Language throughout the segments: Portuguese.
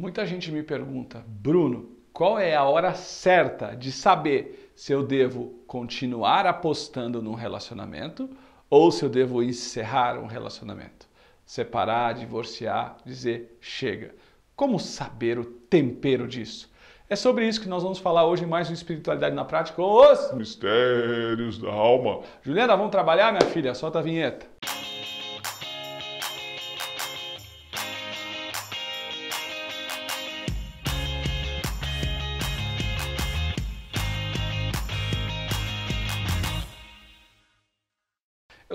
Muita gente me pergunta, Bruno, qual é a hora certa de saber se eu devo continuar apostando num relacionamento ou se eu devo encerrar um relacionamento? Separar, divorciar, dizer chega. Como saber o tempero disso? É sobre isso que nós vamos falar hoje mais um Espiritualidade na Prática, os Mistérios da Alma. Juliana, vamos trabalhar, minha filha? Solta a vinheta.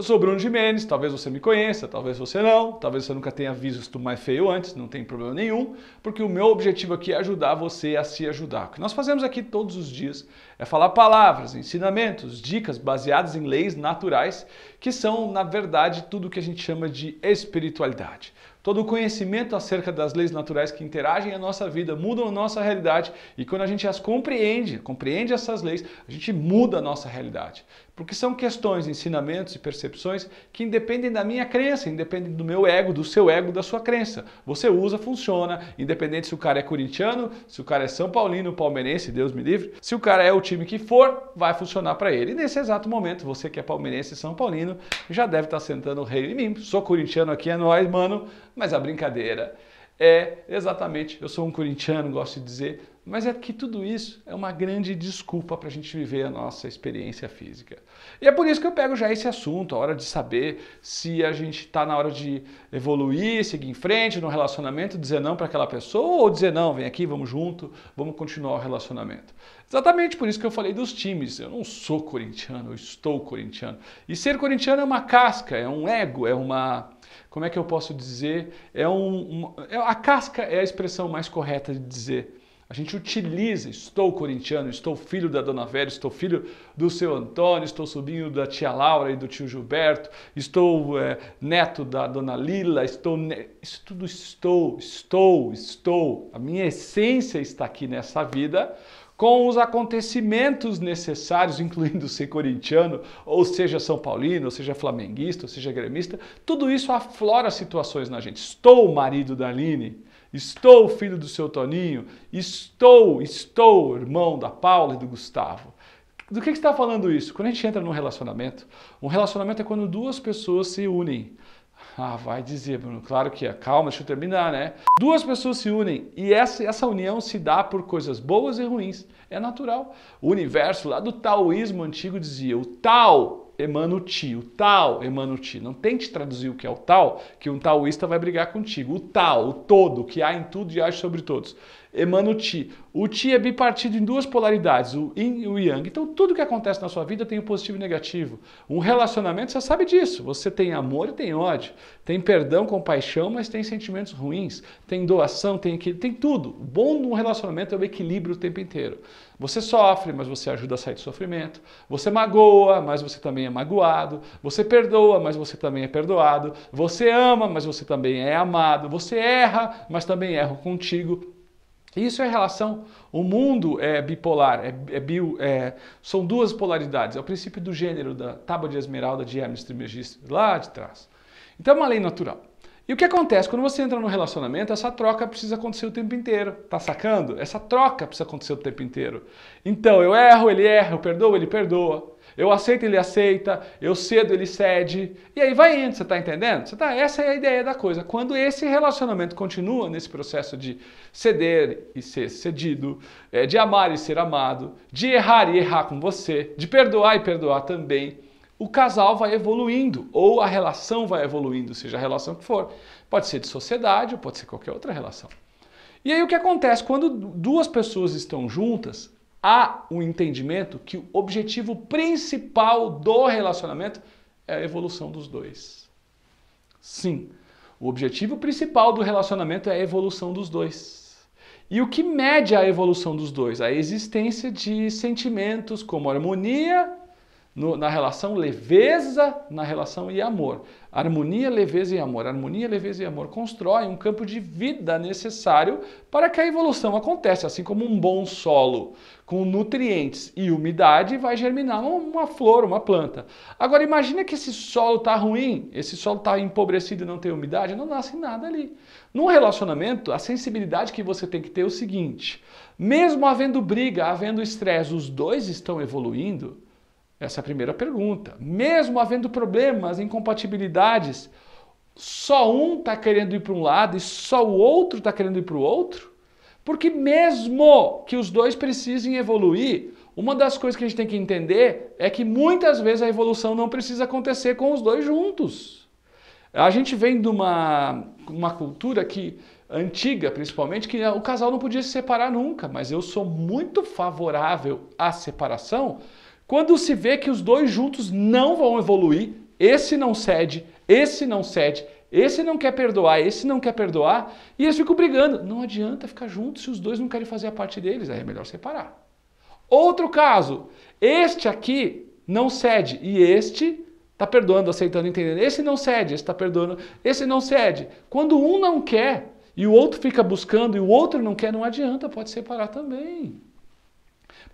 sou Bruno Jimenez, talvez você me conheça, talvez você não, talvez você nunca tenha visto mais feio antes, não tem problema nenhum, porque o meu objetivo aqui é ajudar você a se ajudar. O que nós fazemos aqui todos os dias é falar palavras, ensinamentos, dicas baseadas em leis naturais, que são, na verdade, tudo o que a gente chama de espiritualidade todo o conhecimento acerca das leis naturais que interagem a nossa vida, mudam a nossa realidade. E quando a gente as compreende, compreende essas leis, a gente muda a nossa realidade. Porque são questões, ensinamentos e percepções que independem da minha crença, independem do meu ego, do seu ego, da sua crença. Você usa, funciona, independente se o cara é corintiano, se o cara é são paulino, palmeirense, Deus me livre. Se o cara é o time que for, vai funcionar para ele. E nesse exato momento, você que é palmeirense e são paulino, já deve estar tá sentando o rei em mim. Sou corintiano aqui, é nóis, mano. Mas a brincadeira é exatamente, eu sou um corintiano, gosto de dizer, mas é que tudo isso é uma grande desculpa para a gente viver a nossa experiência física. E é por isso que eu pego já esse assunto, a hora de saber se a gente está na hora de evoluir, seguir em frente no relacionamento, dizer não para aquela pessoa ou dizer não, vem aqui, vamos junto, vamos continuar o relacionamento. Exatamente por isso que eu falei dos times. Eu não sou corintiano, eu estou corintiano. E ser corintiano é uma casca, é um ego, é uma como é que eu posso dizer? É um, um, é, a casca é a expressão mais correta de dizer a gente utiliza, estou corintiano, estou filho da dona Vera, estou filho do seu Antônio, estou sobrinho da tia Laura e do tio Gilberto, estou é, neto da dona Lila, estou. Ne... Isso tudo estou, estou, estou. A minha essência está aqui nessa vida com os acontecimentos necessários, incluindo ser corintiano, ou seja São Paulino, ou seja flamenguista, ou seja gremista, tudo isso aflora situações na gente. Estou o marido da Aline, Estou filho do seu Toninho, estou, estou irmão da Paula e do Gustavo. Do que, que está falando isso? Quando a gente entra num relacionamento, um relacionamento é quando duas pessoas se unem. Ah, vai dizer, Bruno, claro que é. Calma, deixa eu terminar, né? Duas pessoas se unem e essa, essa união se dá por coisas boas e ruins. É natural. O universo lá do taoísmo antigo dizia: o tal emana o ti, o tal emana o ti. Não tente traduzir o que é o tal, que um taoísta vai brigar contigo. O tal, o todo, que há em tudo e age sobre todos emana o Ti. O Ti é bipartido em duas polaridades, o Yin e o Yang. Então, tudo que acontece na sua vida tem o positivo e o negativo. Um relacionamento, você sabe disso. Você tem amor e tem ódio. Tem perdão, compaixão, mas tem sentimentos ruins. Tem doação, tem equilíbrio, tem tudo. O bom de um relacionamento é o equilíbrio o tempo inteiro. Você sofre, mas você ajuda a sair do sofrimento. Você magoa, mas você também é magoado. Você perdoa, mas você também é perdoado. Você ama, mas você também é amado. Você erra, mas também erra contigo. Isso é relação. O mundo é bipolar, é, é bio, é, são duas polaridades. É o princípio do gênero da tábua de esmeralda de Hermes Trismegisto, lá de trás. Então é uma lei natural. E o que acontece? Quando você entra no relacionamento, essa troca precisa acontecer o tempo inteiro. Tá sacando? Essa troca precisa acontecer o tempo inteiro. Então, eu erro, ele erra, eu perdoo, ele perdoa. Eu aceito, ele aceita, eu cedo, ele cede. E aí vai indo, você está entendendo? Você tá, essa é a ideia da coisa. Quando esse relacionamento continua nesse processo de ceder e ser cedido, é, de amar e ser amado, de errar e errar com você, de perdoar e perdoar também, o casal vai evoluindo, ou a relação vai evoluindo, seja a relação que for. Pode ser de sociedade ou pode ser qualquer outra relação. E aí o que acontece? Quando duas pessoas estão juntas, há o um entendimento que o objetivo principal do relacionamento é a evolução dos dois. Sim, o objetivo principal do relacionamento é a evolução dos dois. E o que mede a evolução dos dois? A existência de sentimentos como harmonia no, na relação leveza, na relação e amor. Harmonia, leveza e amor. Harmonia, leveza e amor constrói um campo de vida necessário para que a evolução aconteça, assim como um bom solo com nutrientes e umidade vai germinar uma flor, uma planta. Agora imagina que esse solo está ruim, esse solo está empobrecido e não tem umidade, não nasce nada ali. Num relacionamento, a sensibilidade que você tem que ter é o seguinte: mesmo havendo briga, havendo estresse, os dois estão evoluindo essa é a primeira pergunta. Mesmo havendo problemas, incompatibilidades, só um está querendo ir para um lado e só o outro está querendo ir para o outro? Porque, mesmo que os dois precisem evoluir, uma das coisas que a gente tem que entender é que muitas vezes a evolução não precisa acontecer com os dois juntos. A gente vem de uma, uma cultura que antiga, principalmente, que o casal não podia se separar nunca, mas eu sou muito favorável à separação quando se vê que os dois juntos não vão evoluir, esse não cede, esse não cede, esse não quer perdoar, esse não quer perdoar, e eles ficam brigando. Não adianta ficar junto se os dois não querem fazer a parte deles, aí é melhor separar. Outro caso, este aqui não cede e este está perdoando, aceitando, entendendo. Esse não cede, esse está perdoando, esse não cede. Quando um não quer e o outro fica buscando e o outro não quer, não adianta, pode separar também.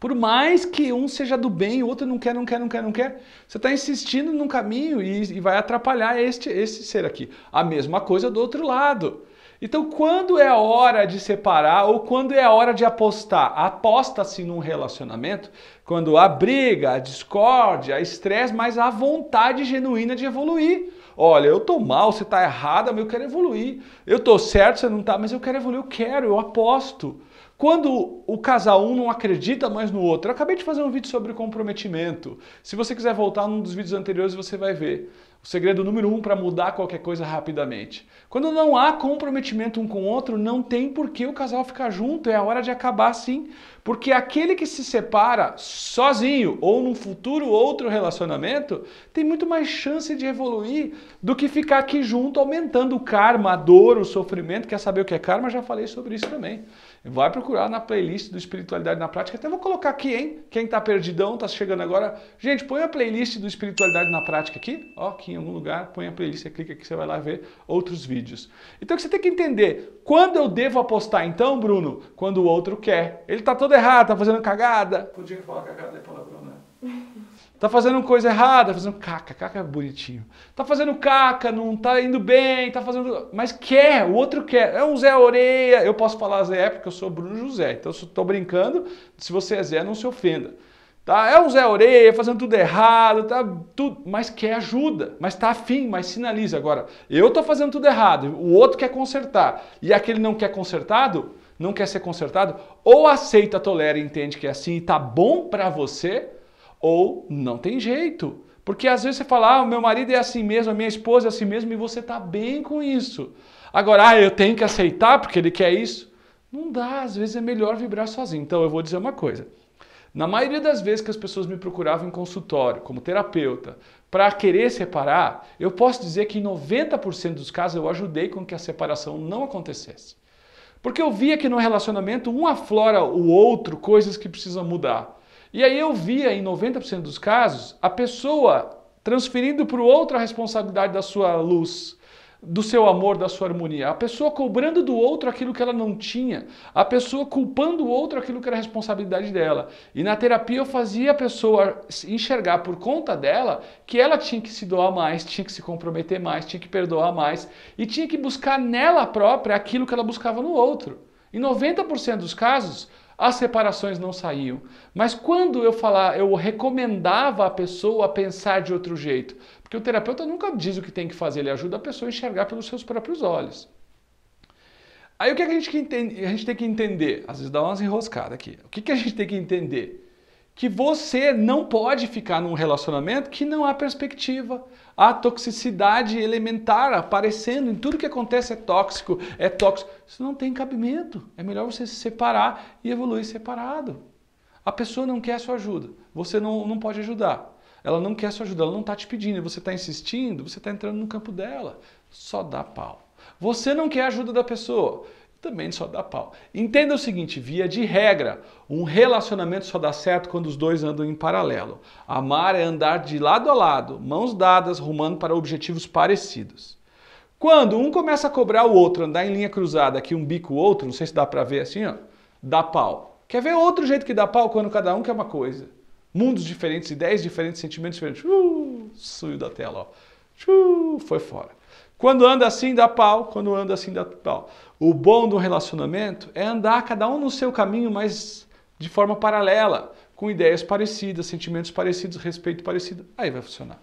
Por mais que um seja do bem, e o outro não quer, não quer, não quer, não quer, você está insistindo num caminho e, e vai atrapalhar este, esse ser aqui. A mesma coisa do outro lado. Então, quando é a hora de separar ou quando é a hora de apostar? Aposta-se num relacionamento quando há briga, a discórdia, há estresse, mas há vontade genuína de evoluir. Olha, eu tô mal, você tá errada, mas eu quero evoluir. Eu tô certo, você não tá, mas eu quero evoluir, eu quero, eu aposto. Quando o casal um não acredita mais no outro, eu acabei de fazer um vídeo sobre comprometimento. Se você quiser voltar num dos vídeos anteriores, você vai ver. O segredo número um para mudar qualquer coisa rapidamente. Quando não há comprometimento um com o outro, não tem por que o casal ficar junto, é a hora de acabar sim. Porque aquele que se separa sozinho ou num futuro outro relacionamento tem muito mais chance de evoluir do que ficar aqui junto aumentando o karma, a dor, o sofrimento. Quer saber o que é karma? Já falei sobre isso também. Vai procurar na playlist do Espiritualidade na Prática. Até vou colocar aqui, hein? Quem está perdidão, está chegando agora. Gente, põe a playlist do Espiritualidade na Prática aqui. Ó, que em algum lugar, põe a playlist, você clica aqui, você vai lá ver outros vídeos. Então você tem que entender, quando eu devo apostar então, Bruno? Quando o outro quer. Ele tá todo errado, tá fazendo cagada. Podia falar cagada depois palavrão, Bruno né? Tá fazendo coisa errada, tá fazendo caca, caca é bonitinho. Tá fazendo caca, não tá indo bem, tá fazendo. Mas quer, o outro quer. É um Zé Oreia, eu posso falar Zé porque eu sou Bruno José. Então eu tô brincando, se você é Zé, não se ofenda. Tá? É um Zé Oreia fazendo tudo errado, tá tudo, mas quer ajuda, mas está afim, mas sinaliza. Agora, eu estou fazendo tudo errado, o outro quer consertar, e aquele não quer consertado, não quer ser consertado, ou aceita, tolera e entende que é assim e tá bom para você, ou não tem jeito. Porque às vezes você fala, ah, meu marido é assim mesmo, a minha esposa é assim mesmo, e você tá bem com isso. Agora, ah, eu tenho que aceitar porque ele quer isso. Não dá, às vezes é melhor vibrar sozinho. Então eu vou dizer uma coisa. Na maioria das vezes que as pessoas me procuravam em consultório, como terapeuta, para querer separar, eu posso dizer que em 90% dos casos eu ajudei com que a separação não acontecesse. Porque eu via que no relacionamento um aflora o outro coisas que precisam mudar. E aí eu via em 90% dos casos a pessoa transferindo para o outro a responsabilidade da sua luz, do seu amor, da sua harmonia. A pessoa cobrando do outro aquilo que ela não tinha. A pessoa culpando o outro aquilo que era responsabilidade dela. E na terapia eu fazia a pessoa enxergar por conta dela que ela tinha que se doar mais, tinha que se comprometer mais, tinha que perdoar mais e tinha que buscar nela própria aquilo que ela buscava no outro. Em 90% dos casos, as separações não saíam. Mas quando eu falar, eu recomendava a pessoa pensar de outro jeito, porque o terapeuta nunca diz o que tem que fazer, ele ajuda a pessoa a enxergar pelos seus próprios olhos. Aí o que, é a, gente, a gente tem que entender? Às vezes dá umas enroscadas aqui. O que, que a gente tem que entender? que você não pode ficar num relacionamento que não há perspectiva. Há toxicidade elementar aparecendo em tudo que acontece é tóxico, é tóxico. Isso não tem cabimento. É melhor você se separar e evoluir separado. A pessoa não quer a sua ajuda. Você não, não pode ajudar. Ela não quer sua ajuda, ela não está te pedindo, você está insistindo, você está entrando no campo dela. Só dá pau. Você não quer a ajuda da pessoa, também só dá pau. Entenda o seguinte: via de regra, um relacionamento só dá certo quando os dois andam em paralelo. Amar é andar de lado a lado, mãos dadas, rumando para objetivos parecidos. Quando um começa a cobrar o outro, andar em linha cruzada, aqui um bico o outro, não sei se dá para ver assim, ó, dá pau. Quer ver outro jeito que dá pau quando cada um quer uma coisa? mundos diferentes, ideias diferentes, sentimentos diferentes. Uh, suio da tela, ó. Uh, foi fora. Quando anda assim dá pau, quando anda assim dá pau. O bom do relacionamento é andar cada um no seu caminho, mas de forma paralela, com ideias parecidas, sentimentos parecidos, respeito parecido. Aí vai funcionar.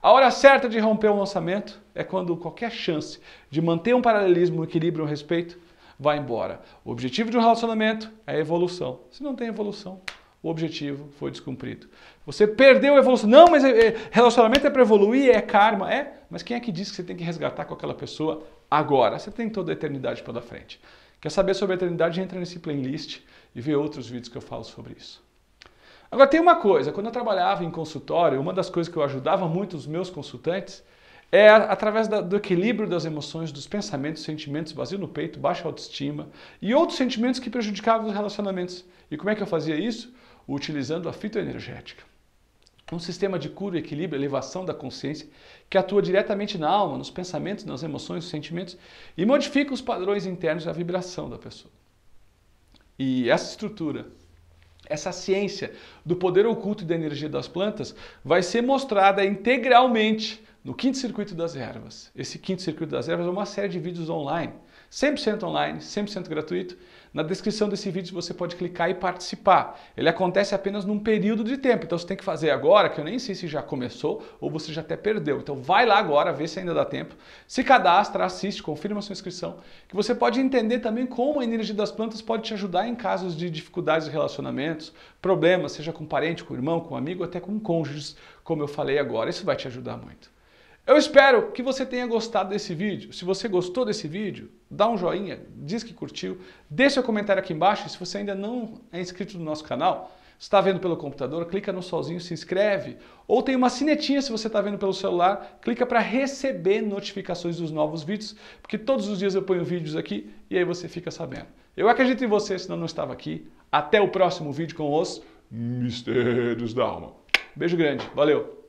A hora certa de romper um lançamento é quando qualquer chance de manter um paralelismo, um equilíbrio, um respeito vai embora. O objetivo de um relacionamento é a evolução. Se não tem evolução, o objetivo foi descumprido. Você perdeu a evolução. Não, mas eh, relacionamento é para evoluir, é karma. É, mas quem é que diz que você tem que resgatar com aquela pessoa agora? Você tem toda a eternidade pela frente. Quer saber sobre a eternidade? Entra nesse playlist e vê outros vídeos que eu falo sobre isso. Agora, tem uma coisa: quando eu trabalhava em consultório, uma das coisas que eu ajudava muito os meus consultantes é através da, do equilíbrio das emoções, dos pensamentos, sentimentos, vazio no peito, baixa autoestima e outros sentimentos que prejudicavam os relacionamentos. E como é que eu fazia isso? utilizando a fitoenergética. Um sistema de cura, equilíbrio, elevação da consciência que atua diretamente na alma, nos pensamentos, nas emoções, nos sentimentos e modifica os padrões internos da vibração da pessoa. E essa estrutura, essa ciência do poder oculto e da energia das plantas vai ser mostrada integralmente no Quinto Circuito das Ervas. Esse Quinto Circuito das Ervas é uma série de vídeos online, 100% online, 100% gratuito na descrição desse vídeo você pode clicar e participar. Ele acontece apenas num período de tempo, então você tem que fazer agora, que eu nem sei se já começou ou você já até perdeu. Então vai lá agora, vê se ainda dá tempo. Se cadastra, assiste, confirma sua inscrição, que você pode entender também como a energia das plantas pode te ajudar em casos de dificuldades de relacionamentos, problemas, seja com parente, com irmão, com amigo, até com cônjuges, como eu falei agora. Isso vai te ajudar muito. Eu espero que você tenha gostado desse vídeo. Se você gostou desse vídeo, dá um joinha, diz que curtiu, deixa seu comentário aqui embaixo. Se você ainda não é inscrito no nosso canal, está vendo pelo computador, clica no solzinho, se inscreve. Ou tem uma sinetinha se você está vendo pelo celular, clica para receber notificações dos novos vídeos, porque todos os dias eu ponho vídeos aqui e aí você fica sabendo. Eu acredito em você, senão não estava aqui. Até o próximo vídeo com os Mistérios da Alma. Beijo grande, valeu!